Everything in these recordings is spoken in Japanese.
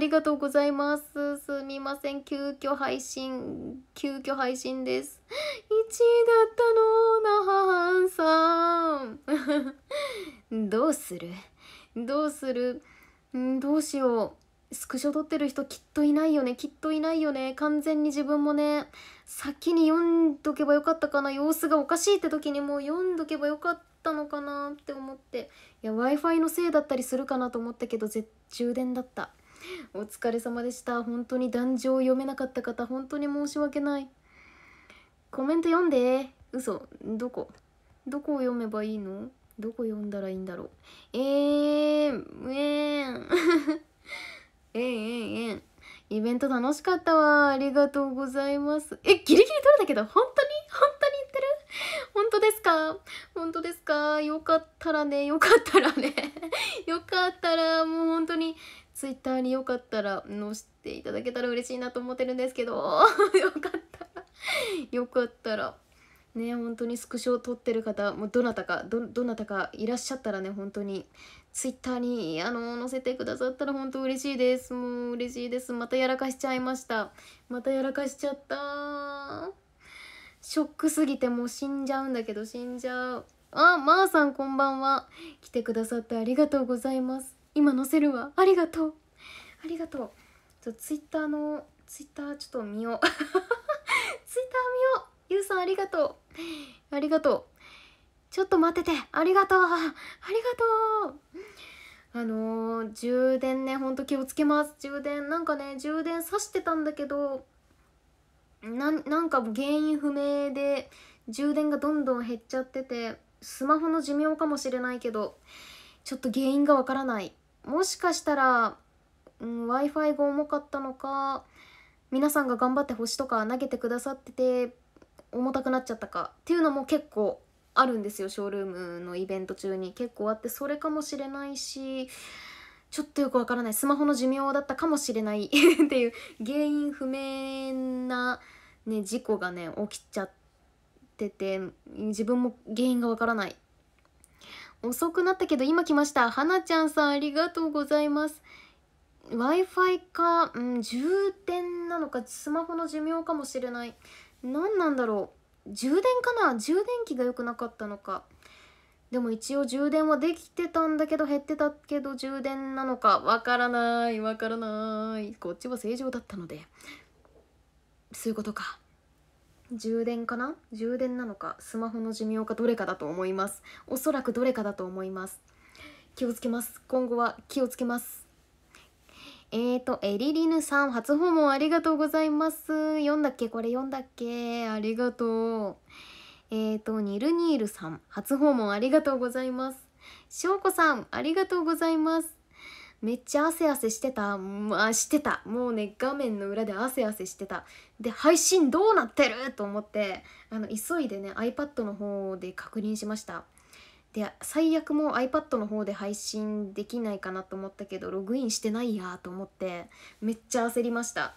ありがとうございます。すみません。急遽配信、急遽配信です。1位だったの、なははんさん。どうするどうするどうしよう。スクショ撮ってる人きっといないよね。きっといないよね。完全に自分もね、先に読んどけばよかったかな。様子がおかしいって時にもう読んどけばよかった。たのかなって思っていや w i f i のせいだったりするかなと思ったけど充電だった お疲れ様でした本当に壇上を読めなかった方本当に申し訳ないコメント読んで嘘どこどこを読めばいいのどこ読んだらいいんだろう えー、えー、えー、えー、えー、イベント楽しかったわありがとうございますえギリギリ取れたけど本当に本当に言ってる本当ですか本当ですかよかったらねよかったらね よかったらもう本当にツイッターによかったら載せていただけたら嬉しいなと思ってるんですけど よかったらよかったらね本当にスクショを撮ってる方もうどなたかどなたかいらっしゃったらね本当にツイッターにあの載せてくださったら本当嬉しいですもう嬉しいですまたやらかしちゃいましたまたやらかしちゃったショックすぎてもう死んじゃうんだけど死んじゃうあまー、あ、さんこんばんは来てくださってありがとうございます今載せるわありがとうありがとうちょツイッターのツイッターちょっと見よう ツイッター見ようゆうさんありがとうありがとうちょっと待っててありがとうありがとうあのー、充電ねほんと気をつけます充電なんかね充電さしてたんだけどなんか原因不明で充電がどんどん減っちゃっててスマホの寿命かもしれないけどちょっと原因がわからないもしかしたら、うん、w i f i が重かったのか皆さんが頑張って星とか投げてくださってて重たくなっちゃったかっていうのも結構あるんですよショールームのイベント中に結構あってそれかもしれないしちょっとよくわからないスマホの寿命だったかもしれない っていう原因不明な、ね、事故がね起きちゃってて自分も原因がわからない遅くなったけど今来ましたはなちゃんさんありがとうございます Wi-Fi か、うん、充電なのかスマホの寿命かもしれない何なんだろう充電かな充電器が良くなかったのかでも一応充電はできてたんだけど減ってたけど充電なのかわからないわからないこっちは正常だったのでそういうことか充電かな充電なのかスマホの寿命かどれかだと思いますおそらくどれかだと思います気をつけます今後は気をつけますえーと、エリリヌさん、初訪問ありがとうございます。読んだっけこれ読んだっけありがとう。えーと、ニルニールさん、初訪問ありがとうございます。しょうこさん、ありがとうございます。めっちゃ汗汗してた、まあ、してたもうね画面の裏で汗汗してたで配信どうなってると思ってあの急いでね iPad の方で確認しましたで最悪もう iPad の方で配信できないかなと思ったけどログインしてないやと思ってめっちゃ焦りました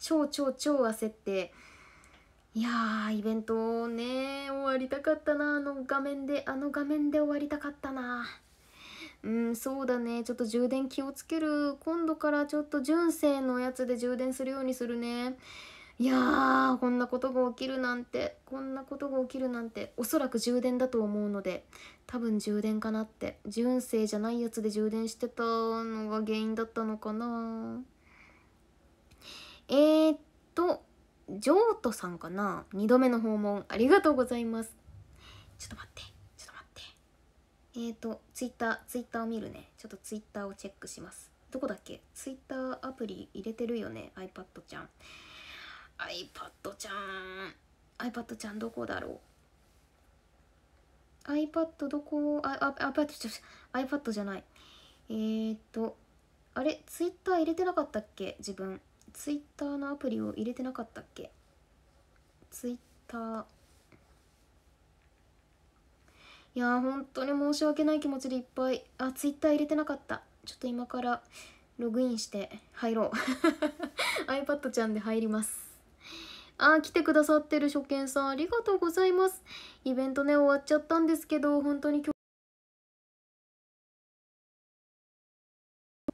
超超超焦っていやーイベントね終わりたかったなあの画面であの画面で終わりたかったなうんそうだねちょっと充電気をつける今度からちょっと純正のやつで充電するようにするねいやーこんなことが起きるなんてこんなことが起きるなんておそらく充電だと思うので多分充電かなって純正じゃないやつで充電してたのが原因だったのかなえー、っとジョートさんかな2度目の訪問ありがとうございますちょっと待ってえっ、ー、と、ツイッター、ツイッターを見るね。ちょっとツイッターをチェックします。どこだっけツイッターアプリ入れてるよね ?iPad ちゃん。iPad ちゃん。iPad ちゃんどこだろう ?iPad どこあ、あ、iPad ちゃん、iPad じゃない。えー、っと、あれツイッター入れてなかったっけ自分。ツイッターのアプリを入れてなかったっけツイッター。いやー本当に申し訳ない気持ちでいっぱいあツイッター入れてなかったちょっと今からログインして入ろう iPad ちゃんで入りますあ来てくださってる初見さんありがとうございますイベントね終わっちゃったんですけど本当に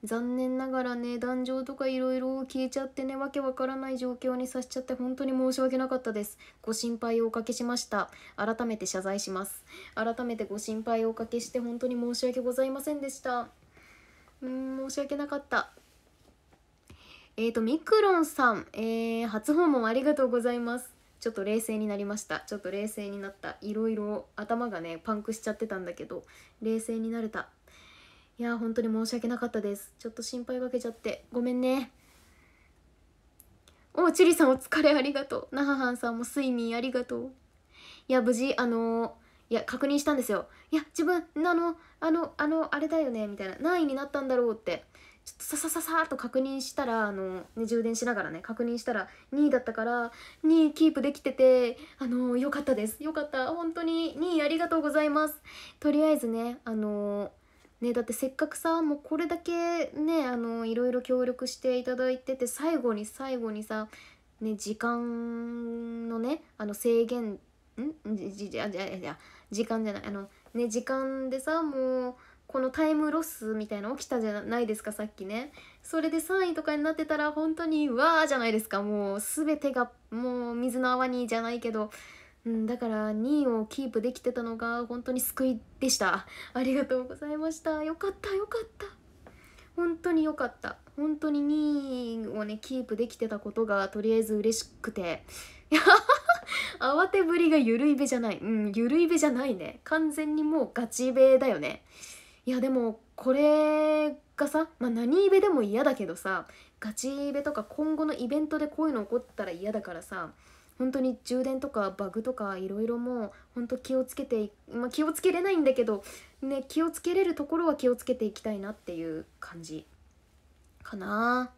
残念ながらね壇上とかいろいろ消えちゃってねわけわからない状況にさせちゃって本当に申し訳なかったですご心配をおかけしました改めて謝罪します改めてご心配をおかけして本当に申し訳ございませんでしたうん申し訳なかったえっ、ー、とミクロンさん、えー、初訪問ありがとうございますちょっと冷静になりましたちょっと冷静になったいろいろ頭がねパンクしちゃってたんだけど冷静になれたいや本当に申し訳なかったですちょっと心配かけちゃってごめんねおチュリさんお疲れありがとうナハハンさんも睡眠ありがとういや無事あのー、いや確認したんですよいや自分あのあのあのあれだよねみたいな何位になったんだろうってちょっとささささっと確認したらあの、ね、充電しながらね確認したら2位だったから2位キープできててあの良よかったですよかった本当に2位ありがとうございますとりあえずねあのね、だってせっかくさもうこれだけねあのいろいろ協力していただいてて最後に最後にさ、ね、時間のねあの制限んじじじじ時間じゃないあの、ね、時間でさもうこのタイムロスみたいな起きたじゃないですかさっきねそれで3位とかになってたら本当にわーじゃないですかもう全てがもう水の泡にじゃないけどうん、だから2位をキープできてたのが本当に救いでしたありがとうございましたよかったよかった本当によかった本当に2位をねキープできてたことがとりあえず嬉しくて 慌てぶりがゆるいべじゃないうんゆるいべじゃないね完全にもうガチべだよねいやでもこれがさ、まあ、何イベでも嫌だけどさガチイベとか今後のイベントでこういうの起こったら嫌だからさ本当に充電とかバグとかいろいろもう本当気をつけて、まあ、気をつけれないんだけど、ね、気をつけれるところは気をつけていきたいなっていう感じかな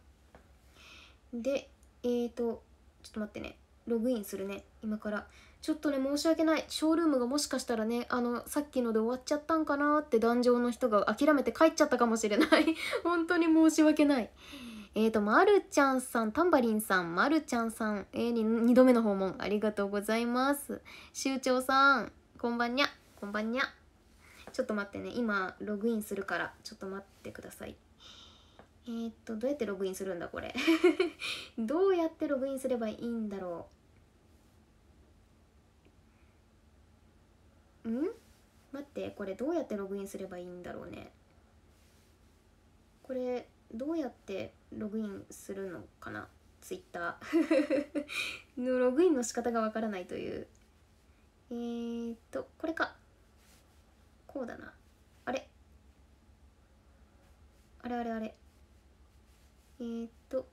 でえっ、ー、とちょっと待ってねログインするね今からちょっとね申し訳ないショールームがもしかしたらねあのさっきので終わっちゃったんかなって壇上の人が諦めて帰っちゃったかもしれない 本当に申し訳ないえっ、ー、と、まるちゃんさん、タンバリンさん、まるちゃんさん、えー、2度目の訪問ありがとうございます。州長さん、こんばんにゃ、こんばんにゃ。ちょっと待ってね、今、ログインするから、ちょっと待ってください。えー、っと、どうやってログインするんだ、これ。どうやってログインすればいいんだろう。ん待って、これどうやってログインすればいいんだろうね。これ、どうやってログインするのかなツイッター のログインの仕方がわからないというえー、っとこれかこうだなあれあれあれあれえー、っと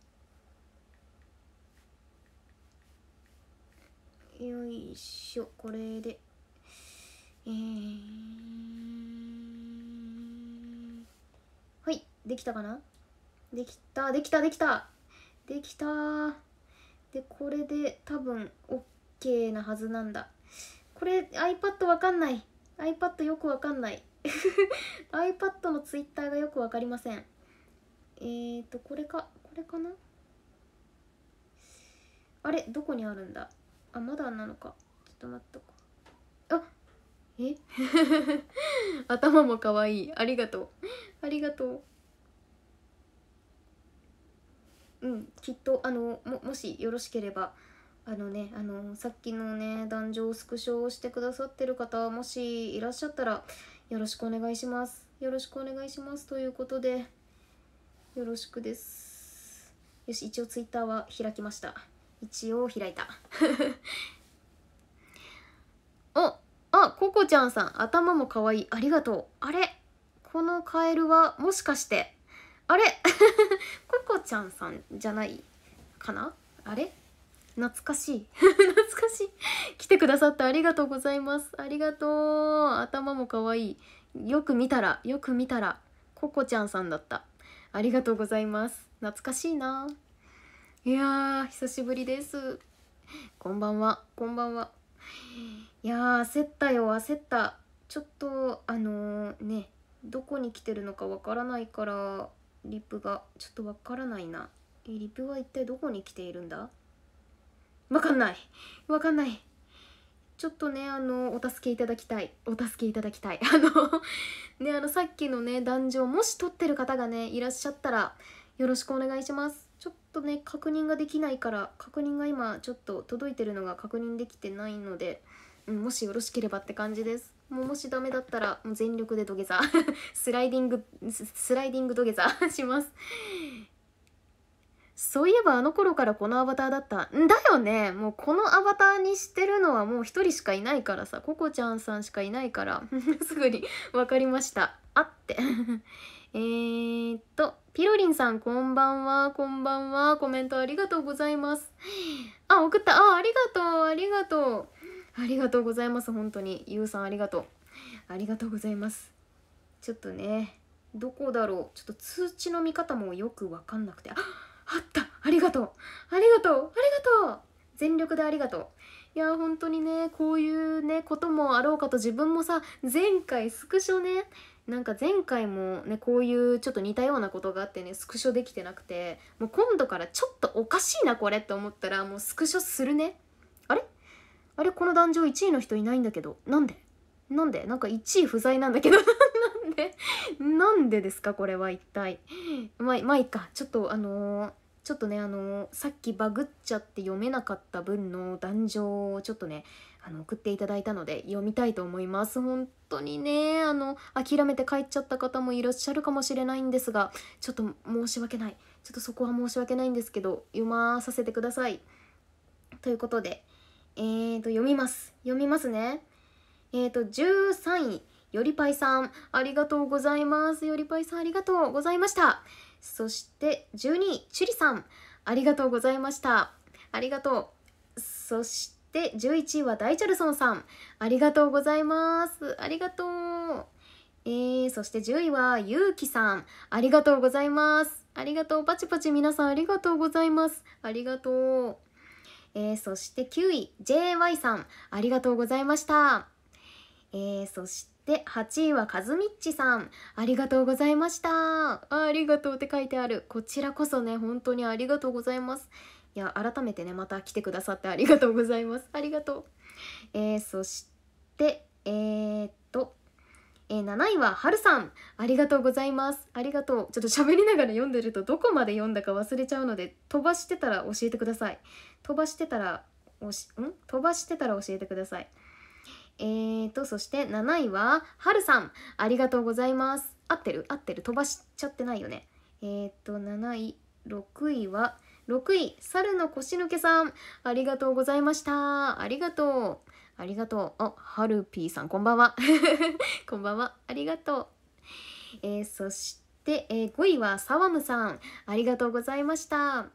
よいしょこれでえー、はいできたかなできたできたできたできたでこれで多分 OK なはずなんだこれ iPad わかんない iPad よくわかんない iPad の Twitter がよくわかりませんえーとこれかこれかなあれどこにあるんだあまだなのかちょっと待っとこあえ 頭もかわいいありがとうありがとううんきっとあのももしよろしければあのねあのさっきのね壇上スクショをしてくださってる方もしいらっしゃったらよろしくお願いしますよろしくお願いしますということでよろしくですよし一応ツイッターは開きました一応開いた おあココちゃんさん頭も可愛いありがとうあれこのカエルはもしかしてあれココちゃんさんじゃないかなあれ懐かしい懐かしい来てくださってありがとうございますありがとう頭もかわいいよく見たらよく見たらココちゃんさんだったありがとうございます懐かしいないや久しぶりですこんばんはこんばんはいや焦ったよ焦ったちょっとあのー、ねどこに来てるのかわからないからリップがちょっとわからないなえリップは一体どこに来ているんだわかんないわかんないちょっとねあのお助けいただきたいお助けいただきたい あのねあのさっきのね壇上もし撮ってる方がねいらっしゃったらよろしくお願いしますちょっとね確認ができないから確認が今ちょっと届いてるのが確認できてないので、うん、もしよろしければって感じですもうもしダメだったらもう全力で土下座 スライディングスライディング土下座 しますそういえばあの頃からこのアバターだったんだよねもうこのアバターにしてるのはもう一人しかいないからさココちゃんさんしかいないから すぐに分かりましたあってえー、っと、ピロリンさん、こんばんは、こんばんは、コメントありがとうございます。あ、送った、あ、ありがとう、ありがとう。ありがとうございます本当にゆうさんありがとうありがとうございますちょっとねどこだろうちょっと通知の見方もよくわかんなくてああったありがとうありがとうありがとう全力でありがとういや本当にねこういうねこともあろうかと自分もさ前回スクショねなんか前回もねこういうちょっと似たようなことがあってねスクショできてなくてもう今度からちょっとおかしいなこれって思ったらもうスクショするねあれこの壇上1位の人いないんだけどなんでなんでなんか1位不在なんだけど なんでなんでですかこれは一体まいまあいいかちょっとあのー、ちょっとねあのー、さっきバグっちゃって読めなかった分の壇上をちょっとねあの送っていただいたので読みたいと思います本当にねあの諦めて帰っちゃった方もいらっしゃるかもしれないんですがちょっと申し訳ないちょっとそこは申し訳ないんですけど読まさせてくださいということでえーと、読みます。読みますね。えーと、13位、よりぱいさん、ありがとうございます。よりぱいさん、ありがとうございました。そして、12位、ちゅりさん、ありがとうございました。ありがとう。そして、11位はダイチャルソンさん、ありがとうございます。ありがとう。えー、そして10位はゆうきさん、ありがとうございます。ありがとう。パチパチ皆さんありがとうございます。ありがとう。えー、そして9位 JY さんありがとうございました、えー、そして8位はカズミッチさんありがとうございましたありがとうって書いてあるこちらこそね本当にありがとうございますいや改めてねまた来てくださってありがとうございますありがとう、えー、そしてえー、っとえー、7位ははるさんありがとうございますありがとうちょっと喋りながら読んでるとどこまで読んだか忘れちゃうので飛ばしてたら教えてください飛ばしてたらおしん飛ばしてたら教えてくださいえーとそして7位ははるさんありがとうございます合ってる合ってる飛ばしちゃってないよねえーと7位6位は6位猿の腰抜けさんありがとうございましたありがとうありがとうあはるぴーさんこんばんは こんばんはありがとうえー、そして、えー、5位はサワムさんありがとうございました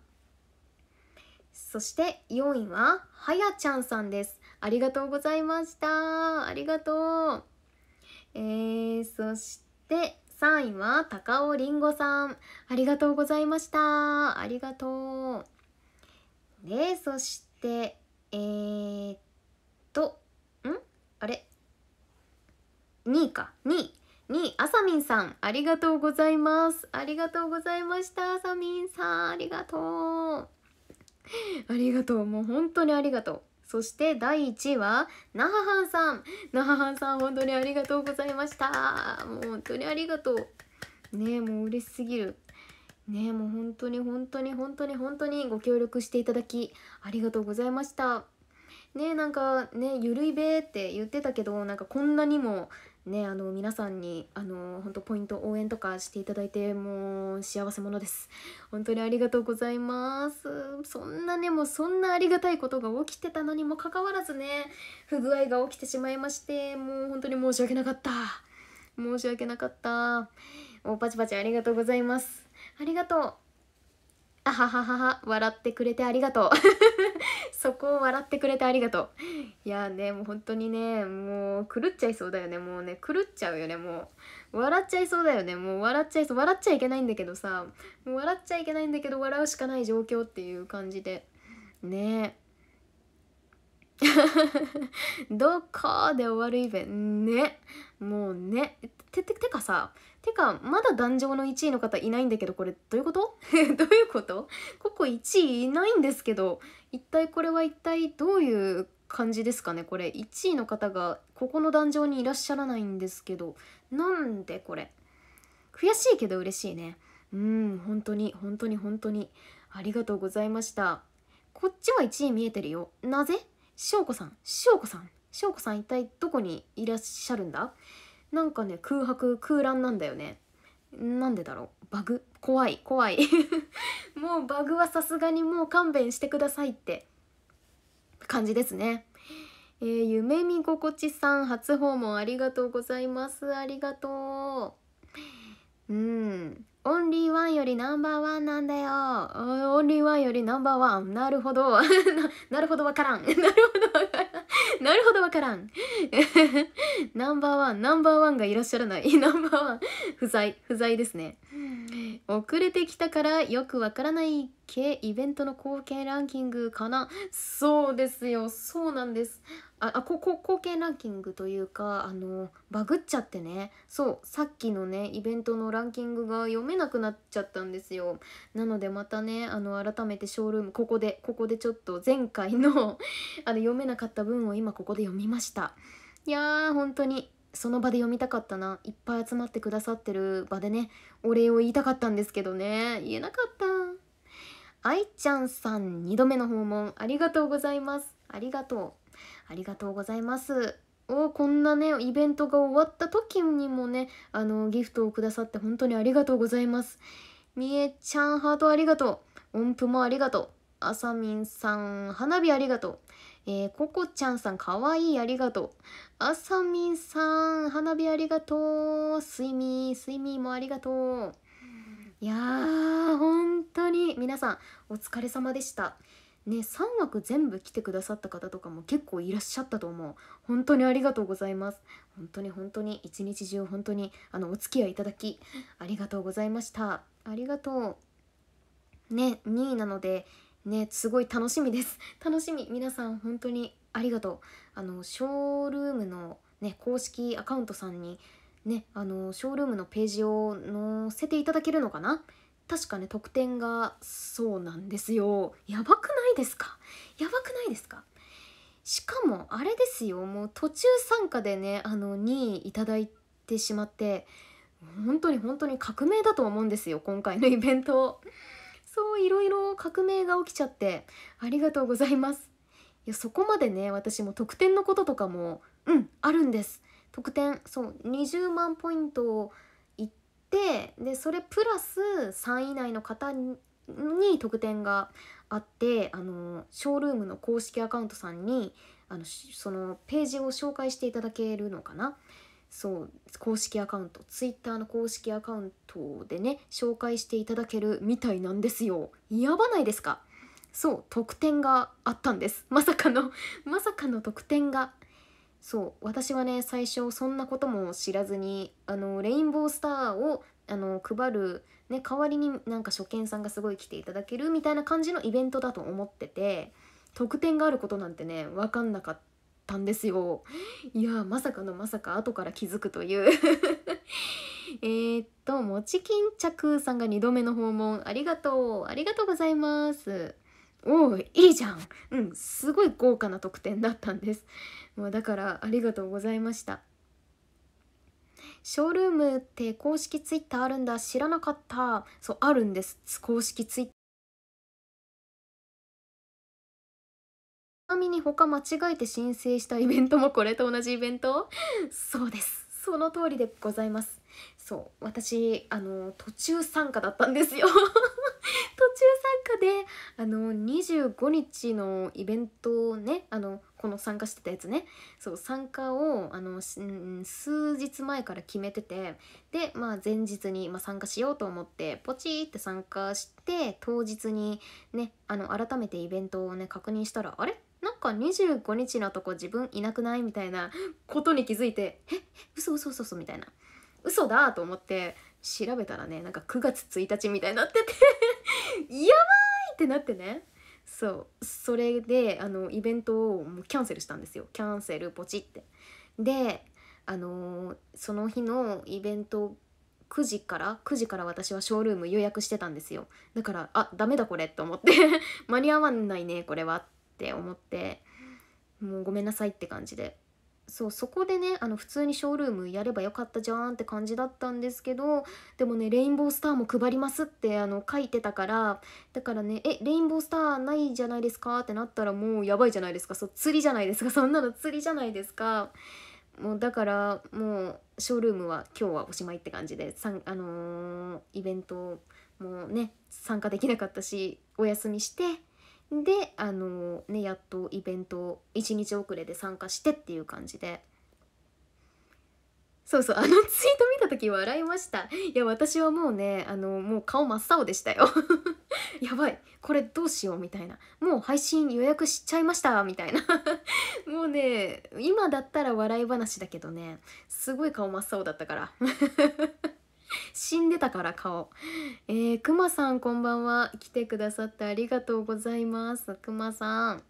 そして4位ははやちゃんさんですありがとうございましたありがとうえー、そして3位は高尾りんごさんありがとうございましたありがとうでそしてえー、っとんあれ2位か2位2位あさみんさんありがとうございますありがとうございましたあさみんさんありがとう ありがとうもう本当にありがとうそして第1位はなははんさんなははんさん本当にありがとうございましたもう本当にありがとうねえもう嬉しすぎるねえもう本当に本当に本当に本当にご協力していただきありがとうございましたねえなんかねゆるいべって言ってたけどなんかこんなにもねあの皆さんにあの本当ポイント応援とかしていただいてもう幸せ者です本当にありがとうございますそんなねもうそんなありがたいことが起きてたのにもかかわらずね不具合が起きてしまいましてもう本当に申し訳なかった申し訳なかったおパチパチありがとうございますありがとうあはははは笑ってくれてありがとうそこを笑ってくれてありがとういやねもう本当にねもう狂っちゃいそうだよねもうね狂っちゃうよねもう笑っちゃいそうだよねもう笑っちゃいそう笑っちゃいけないんだけどさもう笑っちゃいけないんだけど笑うしかない状況っていう感じでねえ どこで終わるイベントねもうねてててかさてか、まだ壇上の1位の方いないんだけど、これ、どういうこと どういうことここ1位いないんですけど、一体これは一体どういう感じですかねこれ、1位の方がここの壇上にいらっしゃらないんですけど、なんでこれ。悔しいけど嬉しいね。うん、本当に、本当に、本当に。ありがとうございました。こっちは1位見えてるよ。なぜしょうこさん、しょうこさん、しょうこさん一体どこにいらっしゃるんだなんかね空白空欄なんだよねなんでだろうバグ怖い怖い もうバグはさすがにもう勘弁してくださいって感じですねえー、夢見心地さん初訪問ありがとうございますありがとううんオンリーワンよりナンバーワンなんだよ。オンリーワンよりナンバーワン。なるほど。な なるほどわからん。なるほどわからん。なるほどわからん。ナンバーワン。ナンバーワンがいらっしゃらない。ナンバーワン。不在。不在ですね。遅れてきたからよくわからない系イベントの貢献ランキングかな。そうですよ。そうなんです。ああここ貢献ランキングというかあのバグっちゃってねそうさっきのねイベントのランキングが読めなくなっちゃったんですよなのでまたねあの改めてショールームここでここでちょっと前回の あの読めなかった文を今ここで読みましたいやー本当にその場で読みたかったないっぱい集まってくださってる場でねお礼を言いたかったんですけどね言えなかったあいちゃんさん2度目の訪問ありがとうございますありがとうありがとうございます。おこんなねイベントが終わった時にもねあのギフトをくださって本当にありがとうございますみえちゃんハートありがとう音符もありがとうあさみんさん花火ありがとうえー、ここちゃんさんかわいいありがとうあさみんさん花火ありがとう睡い睡ーすいーもありがとういやー本当に皆さんお疲れ様でしたね3枠全部来てくださった方とかも結構いらっしゃったと思う本当にありがとうございます本当に本当に一日中本当にあのお付き合いいただきありがとうございましたありがとうね2位なのでねすごい楽しみです楽しみ皆さん本当にありがとうあのショールームのね公式アカウントさんにねあのショールームのページを載せていただけるのかな確かね得点がそうなんですよやばくないですかやばくないですかしかもあれですよもう途中参加でねあの2位いただいてしまって本当に本当に革命だと思うんですよ今回のイベントそういろいろ革命が起きちゃってありがとうございますいやそこまでね私も得点のこととかもうんあるんです得点そう20万ポイントをってでそれプラス3位以内の方に特典があってあのショールームの公式アカウントさんにあのそのページを紹介していただけるのかなそう公式アカウント Twitter の公式アカウントでね紹介していただけるみたいなんですよやばないですかそう特典があったんですまさかの まさかの特典がそう私はね最初そんなことも知らずにあのレインボースターをあの配る、ね、代わりになんか初見さんがすごい来ていただけるみたいな感じのイベントだと思ってて特典があることなんてね分かんなかったんですよ。いやまさかのまさか後から気づくという えっと、もち巾着さんが2度目の訪問、ありがとう、ありがとうございます。おお、いいじゃん。うん、すごい豪華な特典だったんです。もうだからありがとうございましたショールームって公式ツイッターあるんだ知らなかったそうあるんです公式ツイッターちなみに他間違えて申請したイベントもこれと同じイベントそうですその通りでございますそう私あの途中参加だったんですよ途中参加であの25日のイベントをねあのこの参加してたやつねそう参加をあの数日前から決めててで、まあ、前日に、まあ、参加しようと思ってポチーって参加して当日にねあの改めてイベントをね確認したらあれなんか25日のとこ自分いなくないみたいなことに気づいて「え嘘嘘嘘嘘みたいな「嘘だ!」と思って調べたらねなんか9月1日みたいになってて やばいってなってねそうそれであのイベントをもうキャンセルしたんですよキャンセルポチってであのー、その日のイベント9時から9時から私はショールーム予約してたんですよだからあダメだこれと思って 間に合わないねこれはって思ってもうごめんなさいって感じでそうそこでねあの普通にショールームやればよかったじゃんって感じだったんですけどでもねレインボースターも配りますってあの書いてたからだからねえレインボースターないじゃないですかってなったらもうやばいじゃないですかそう釣りじゃないですかそんなの釣りじゃないですかもうだからもうショールームは今日はおしまいって感じでさん、あのー、イベントもね参加できなかったしお休みしてであのねやっとイベント1日遅れで参加してっていう感じでそうそうあのツイート見た時笑いましたいや私はもうねあのもう顔真っ青でしたよ やばいこれどうしようみたいなもう配信予約しちゃいましたみたいな もうね今だったら笑い話だけどねすごい顔真っ青だったから 死んでたから顔えー、くまさんこんばんは来てくださってありがとうございますくまさん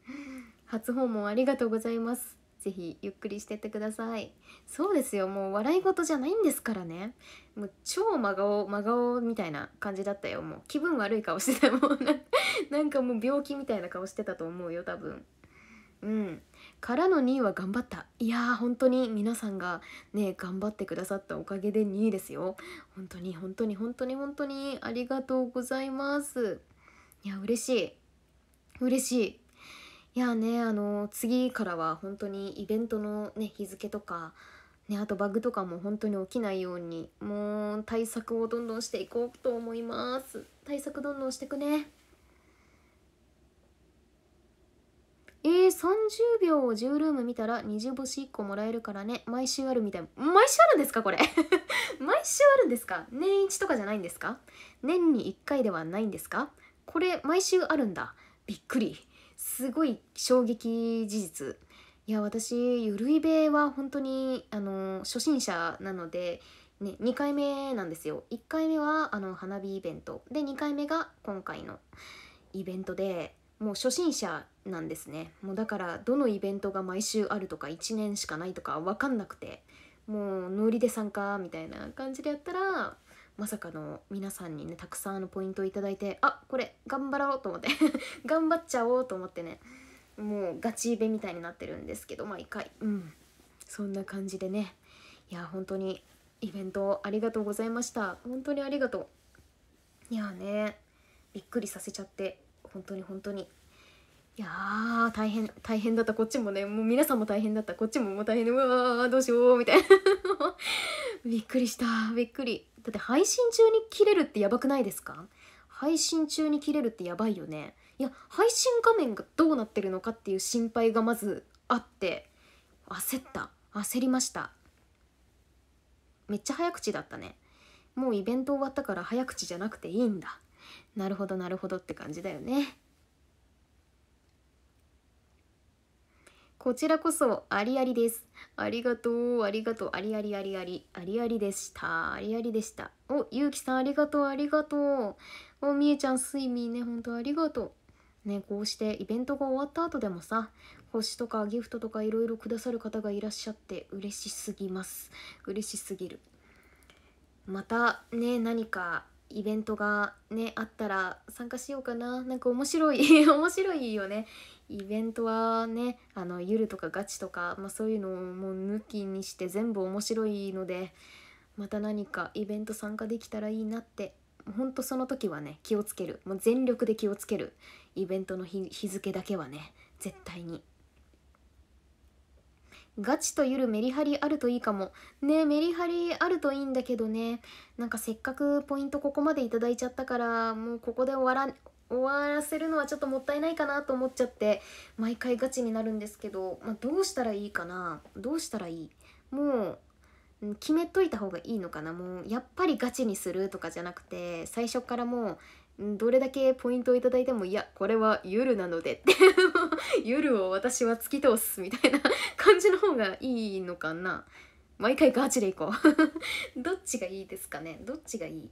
初訪問ありがとうございますぜひゆっくりしてってくださいそうですよもう笑い事じゃないんですからねもう超真顔真顔みたいな感じだったよもう気分悪い顔してたもうなんかもう病気みたいな顔してたと思うよ多分うんからの2位は頑張ったいやー本当に皆さんがね頑張ってくださったおかげで2位ですよ本当に本当に本当に本当にありがとうございますいや嬉しい嬉しいいやねあの次からは本当にイベントのね日付とかね、あとバグとかも本当に起きないようにもう対策をどんどんしていこうと思います対策どんどんしてくねえー、30秒を10ルーム見たら20星1個もらえるからね。毎週あるみたい。毎週あるんですかこれ 毎週あるんですか年1とかじゃないんですか年に1回ではないんですかこれ毎週あるんだ。びっくり。すごい衝撃事実。いや、私、ゆるいべは本当に、あの、初心者なので、ね、2回目なんですよ1回目はあの花火イベントで2回目が今回のイベントでもう初心者なんですねもうだからどのイベントが毎週あるとか1年しかないとか分かんなくてもうノリで参加みたいな感じでやったらまさかの皆さんにねたくさんのポイントを頂いてあこれ頑張ろうと思って 頑張っちゃおうと思ってねもうガチイベみたいになってるんですけど毎回うんそんな感じでねいや本当にイベントありがとうございました本当にありがとういやねびっくりさせちゃって本当に本当にいやー大変大変だったこっちもねもう皆さんも大変だったこっちももう大変でうわーどうしようみたいな びっくりしたびっくりだって配信中に切れるってやばくないですか配信中に切れるってやばいよねいや配信画面がどうなってるのかっていう心配がまずあって焦った焦りましためっちゃ早口だったねもうイベント終わったから早口じゃなくていいんだなるほどなるほどって感じだよねこちらこそありありです。ありがとう、ありがとう、ありありありあり、ありありでした、ありありでした。お、ゆうきさんありがとう、ありがとう。お、みえちゃん、睡眠ね、本当ありがとう。ね、こうしてイベントが終わった後でもさ、星とかギフトとかいろいろくださる方がいらっしゃって嬉しすぎます。嬉しすぎる。またね、何かイベントがねあったら参加しようかななんか面白い 面白いよねイベントはねあのゆるとかガチとか、まあ、そういうのをもう抜きにして全部面白いのでまた何かイベント参加できたらいいなってほんとその時はね気をつけるもう全力で気をつけるイベントの日付だけはね絶対に。ガチとゆるメリハリあるといいかも。ねメリハリあるといいんだけどね。なんかせっかくポイントここまで頂いちゃったから、もうここで終わら、終わらせるのはちょっともったいないかなと思っちゃって毎回ガチになるんですけど、まあ、どうしたらいいかなどうしたらいいもう決めといた方がいいのかなもうやっぱりガチにするとかじゃなくて最初からもうどれだけポイントを頂いてもいやこれは夜なのでって 夜を私は突き通すみたいな 感じの方がいいのかな毎回ガチでいこう どっちがいいですかねどっちがいい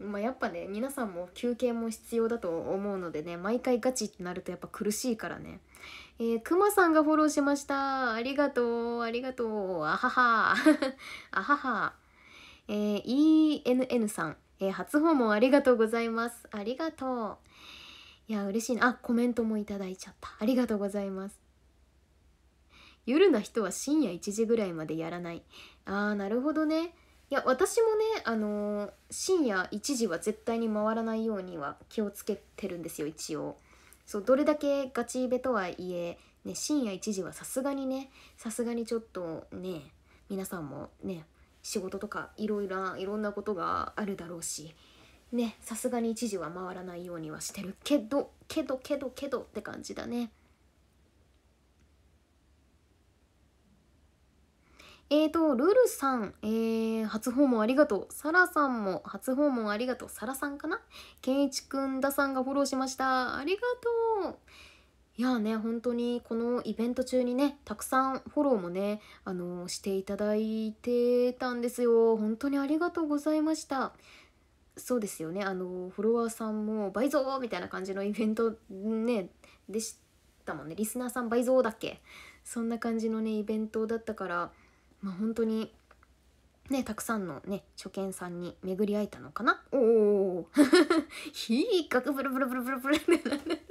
まあ、やっぱね皆さんも休憩も必要だと思うのでね毎回ガチってなるとやっぱ苦しいからねえー、くまさんがフォローしましたありがとうありがとうあはは あははえー、ENN さん、えー、初訪問ありがとうございますありがとういや嬉しいなあコメントもいただいちゃったありがとうございます夜な人は深夜1時ぐらいまでやらないあーなるほどねいや私もねあのー、深夜1時は絶対に回らないようには気をつけてるんですよ一応そうどれだけガチイベとはいえ、ね、深夜1時はさすがにねさすがにちょっとね皆さんもね仕事とかいろいろいろんなことがあるだろうしねさすがに1時は回らないようにはしてるけどけどけどけどって感じだねえーと、ルルさん、えー、初訪問ありがとう。サラさんも初訪問ありがとう。サラさんかなケンイチくんださんがフォローしました。ありがとう。いやね、本当にこのイベント中にね、たくさんフォローもね、あのー、していただいてたんですよ。本当にありがとうございました。そうですよね、あのー、フォロワーさんも倍増みたいな感じのイベントね、でしたもんね。リスナーさん倍増だっけそんな感じのね、イベントだったから、まあ、本当にね、たくさんのね、初見さんに巡り会えたのかなおお ひいかくブルブルブルブルブル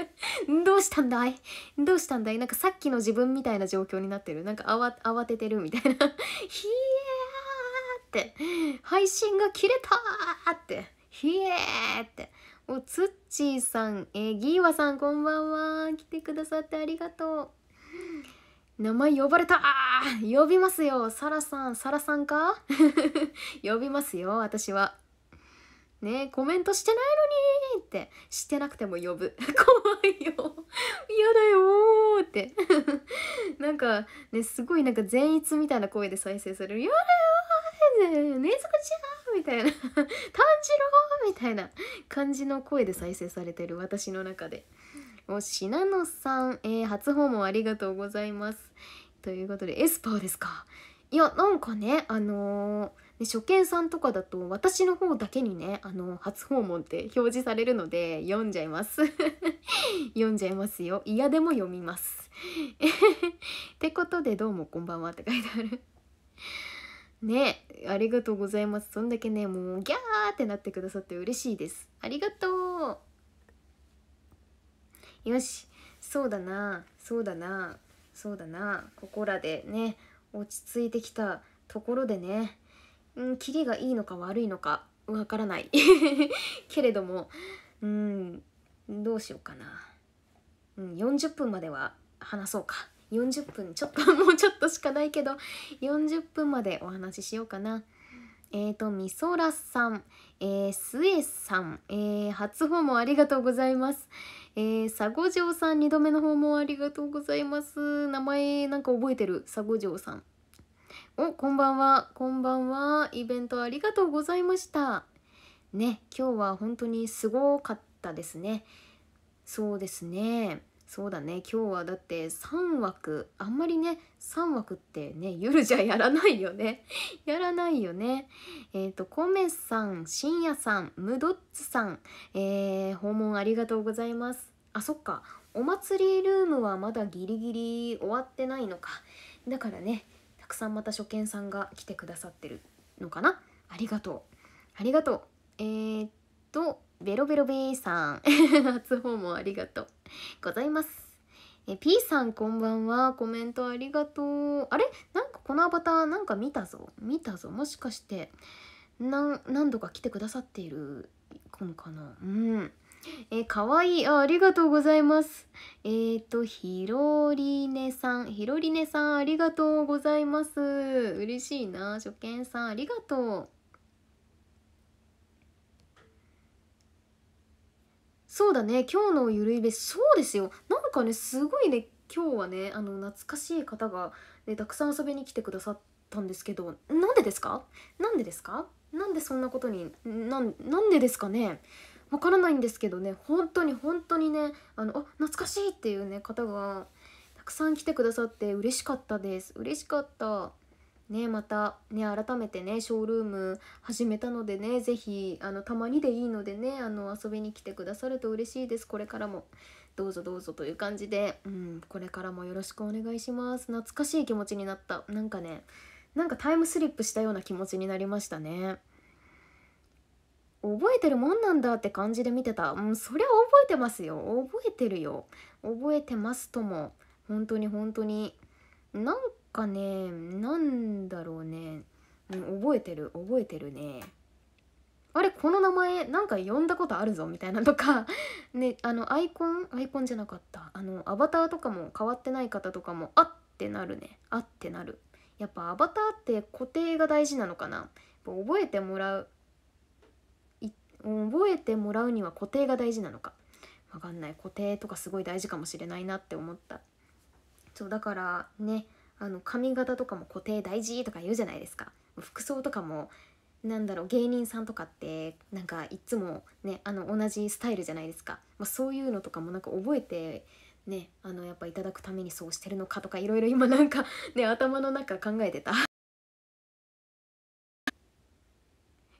どうしたんだいどうしたんだいなんかさっきの自分みたいな状況になってる。なんか慌ててるみたいな。ひえーって、配信が切れたって、ひえーって。お、つっちーさん、えー、ギーワさんこんばんは。来てくださってありがとう。名前呼ばれた呼びますよサラさんサラさんか 呼びますよ私はねコメントしてないのにってしてなくても呼ぶ 怖いよ嫌だよって なんかねすごいなんか善逸みたいな声で再生される「嫌だよーねずこちゃん」みたいな「炭治郎」みたいな感じの声で再生されてる私の中でおしなのさん、えー、初訪問ありがとうございます。ということでエスパーですかいやなんかねあのー、ね初見さんとかだと私の方だけにねあのー、初訪問って表示されるので読んじゃいます 読んじゃいますよ嫌でも読みます ってことでどうもこんばんはって書いてあるねありがとうございますそんだけねもうギャーってなってくださって嬉しいですありがとうよしそうだなそうだなそうだなここらでね落ち着いてきたところでねうんキリがいいのか悪いのかわからない けれどもうんどうしようかな、うん、40分までは話そうか40分ちょっともうちょっとしかないけど40分までお話ししようかな。えっ、ー、と、みそらさん、えー、すえさん、えー、初訪問ありがとうございます。えー、佐五城さん、二度目の訪問ありがとうございます。名前なんか覚えてる佐五城さん。お、こんばんは、こんばんは。イベントありがとうございました。ね、今日は本当にすごかったですね。そうですね。そうだね今日はだって3枠あんまりね3枠ってね夜じゃやらないよね やらないよねえっ、ー、とコメさん深夜さんムドッツさん、えー、訪問ありがとうございますあそっかお祭りルームはまだギリギリ終わってないのかだからねたくさんまた初見さんが来てくださってるのかなありがとうありがとうえー、っとベロベロベーさん 初訪問ありがとうございますえ P さんこんばんはコメントありがとうあれなんかこのアバターなんか見たぞ見たぞもしかしてなん何度か来てくださっているこのかなうんえかわいいあありがとうございますえっ、ー、とひろりねさんひろりねさんありがとうございます嬉しいな初見さんありがとうそうだね今日のゆるいべそうですよなんかねすごいね今日はねあの懐かしい方が、ね、たくさん遊びに来てくださったんですけどなんでですかなんでですかなんでそんなことになんでですかねわからないんですけどね本当に本当にねあのあ懐かしいっていうね方がたくさん来てくださって嬉しかったです嬉しかったねまたね改めてねショールーム始めたのでね是非たまにでいいのでねあの遊びに来てくださると嬉しいですこれからもどうぞどうぞという感じで、うん、これからもよろしくお願いします懐かしい気持ちになったなんかねなんかタイムスリップしたような気持ちになりましたね覚えてるもんなんだって感じで見てたうんそりゃ覚えてますよ覚えてるよ覚えてますとも本当に本当になんかねなんだろうね覚えてる覚えてるねあれこの名前なんか呼んだことあるぞみたいなとか ねあのアイコンアイコンじゃなかったあのアバターとかも変わってない方とかもあってなるねあってなるやっぱアバターって固定が大事なのかな覚えてもらう覚えてもらうには固定が大事なのか分かんない固定とかすごい大事かもしれないなって思ったそうだからねあの髪型とかも固定大事とか言うじゃないですか服装とかもなんだろう芸人さんとかってなんかいつもねあの同じスタイルじゃないですか、まあ、そういうのとかもなんか覚えてねあのやっぱいただくためにそうしてるのかとかいろいろ今なんかね 頭の中考えてた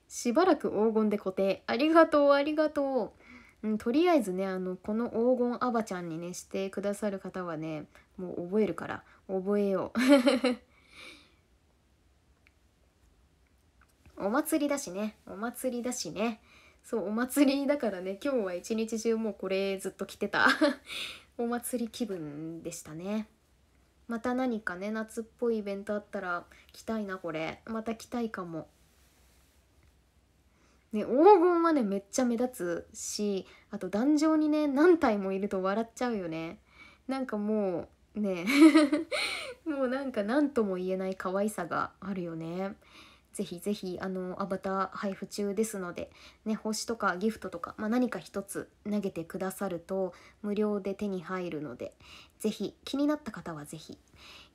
しばらく黄金で固定ありがとうありがとう、うん、とりあえずねあのこの黄金アバちゃんにねしてくださる方はねもう覚えるから覚えよう お祭りだしねお祭りだしねそうお祭りだからね今日は一日中もうこれずっと着てた お祭り気分でしたねまた何かね夏っぽいイベントあったら着たいなこれまた着たいかもね、黄金はねめっちゃ目立つしあと壇上にね何体もいると笑っちゃうよねなんかもうね もうなんか何とも言えない可愛さがあるよね。ぜひぜひあのアバター配布中ですので、ね、星とかギフトとか、まあ、何か一つ投げてくださると無料で手に入るのでぜひ気になった方はぜひ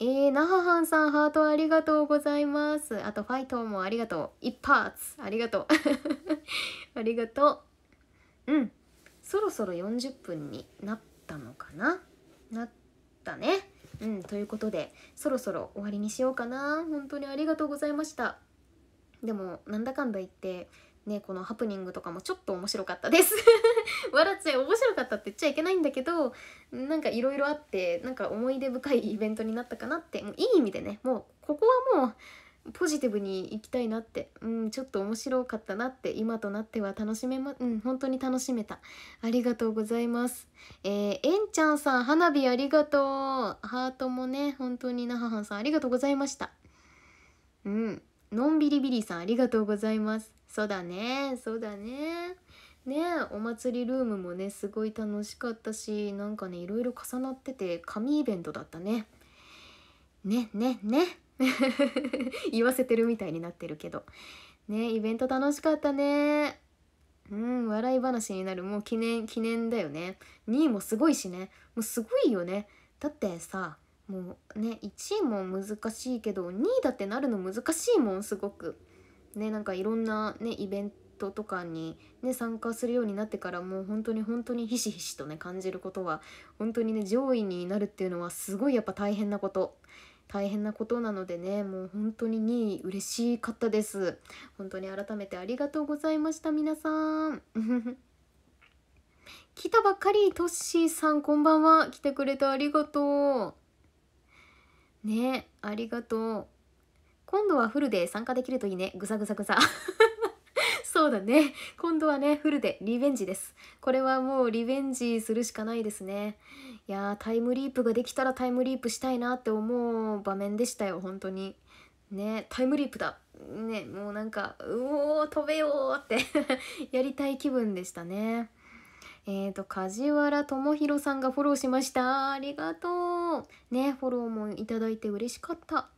えー、なははんさんハートありがとうございますあとファイトもありがとう一発ありがとう ありがとううんそろそろ40分になったのかななっだね。うん、ということでそろそろ終わりにしようかな本当にありがとうございましたでもなんだかんだ言ってねこのハプニングとかもちょっと面白かったです 笑っちゃい面白かったって言っちゃいけないんだけどなんかいろいろあってなんか思い出深いイベントになったかなっていい意味でねもうここはもうポジティブにいきたいなって、うん、ちょっと面白かったなって今となっては楽しめま、うん、本当に楽しめたありがとうございますえー、えんちゃんさん花火ありがとうハートもね本当になははんさんありがとうございましたうんのんびりびりさんありがとうございますそうだねそうだねねお祭りルームもねすごい楽しかったしなんかねいろいろ重なってて神イベントだったねねねね 言わせてるみたいになってるけどねイベント楽しかったねうん笑い話になるもう記念記念だよね2位もすごいしねもうすごいよねだってさもうね1位も難しいけど2位だってなるの難しいもんすごくねなんかいろんなねイベントとかにね参加するようになってからもう本当に本当にひしひしとね感じることは本当にね上位になるっていうのはすごいやっぱ大変なこと大変なことなのでねもう本当に2位嬉しかったです本当に改めてありがとうございました皆さん 来たばっかりトッシーさんこんばんは来てくれてありがとうねありがとう今度はフルで参加できるといいねぐさぐさぐさ そうだね今度はねフルでリベンジですこれはもうリベンジするしかないですねいやータイムリープができたらタイムリープしたいなって思う場面でしたよ本当にねタイムリープだねもうなんかうお飛べようって やりたい気分でしたねえー、と梶原智弘さんがフォローしましたありがとうねフォローもいただいて嬉しかった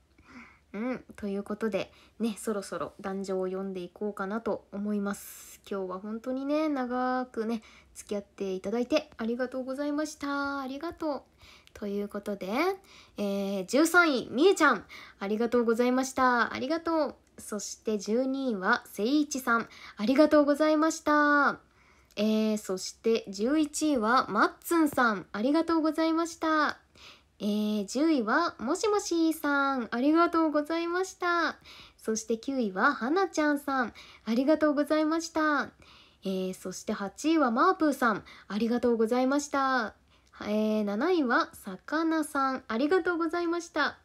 うん、ということでねそろそろ壇上を読んでいこうかなと思います今日は本当にね長くね付き合っていただいてありがとうございましたありがとうということで、えー、13位みえちゃんありがとうございましたありがとうそして12位はせいいちさんありがとうございましたえー、そして11位はまっつんさんありがとうございましたえー、10位はもしもしさんありがとうございましたそして9位ははなちゃんさんありがとうございました、えー、そして8位はマープーさんありがとうございましたえー、7位はさかなさんありがとうございました、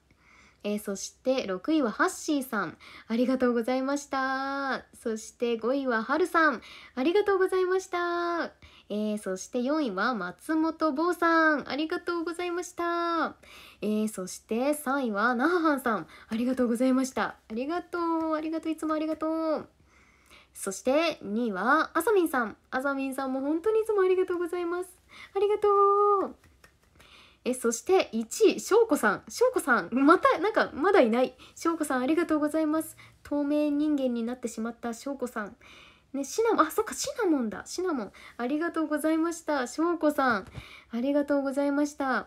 えー、そして6位はハッシーさんありがとうございましたそして5位ははるさんありがとうございましたえー、そして4位は松本坊さんありがとうございました、えー、そして3位はなははんさんありがとうございましたありがとうありがとういつもありがとうそして2位はあさみんさんあさみんさんも本当にいつもありがとうございますありがとうえそして1位しょうこさんしょうこさんまたなんかまだいないしょうこさんありがとうございます透明人間になってしまったしょうこさんね、シナモン、あ、そっか、シナモンだ。シナモン。ありがとうございました。しょうこさん。ありがとうございました。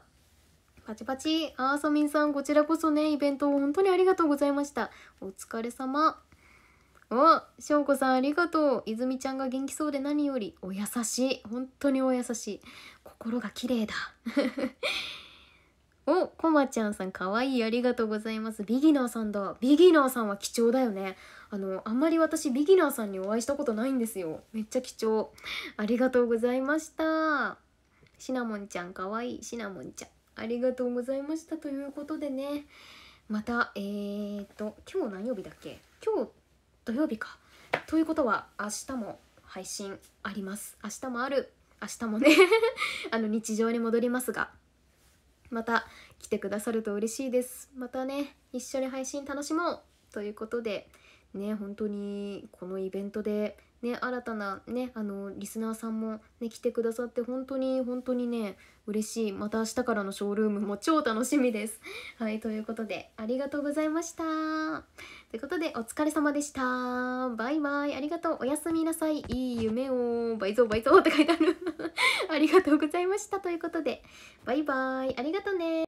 パチパチ。あーさみんさん、こちらこそね、イベントを本当にありがとうございました。お疲れ様。お、しょうこさんありがとう。泉ちゃんが元気そうで何より。お優しい。本当にお優しい。心が綺麗だ。おこまちゃんさんかわいいありがとうございますビギナーさんだビギナーさんは貴重だよねあのあんまり私ビギナーさんにお会いしたことないんですよめっちゃ貴重ありがとうございましたシナモンちゃんかわいいシナモンちゃんありがとうございましたということでねまたえー、っと今日何曜日だっけ今日土曜日かということは明日も配信あります明日もある明日もね あの日常に戻りますがまた来てくださると嬉しいですまたね一緒に配信楽しもうということでね本当にこのイベントでね、新たな、ね、あのリスナーさんも、ね、来てくださって本当に本当にね嬉しいまた明日からのショールームも超楽しみです。はいということでありがとうございました。ということでお疲れ様でした。バイバイありがとうおやすみなさいいい夢を倍増倍増って書いてある ありがとうございましたということでバイバイありがとね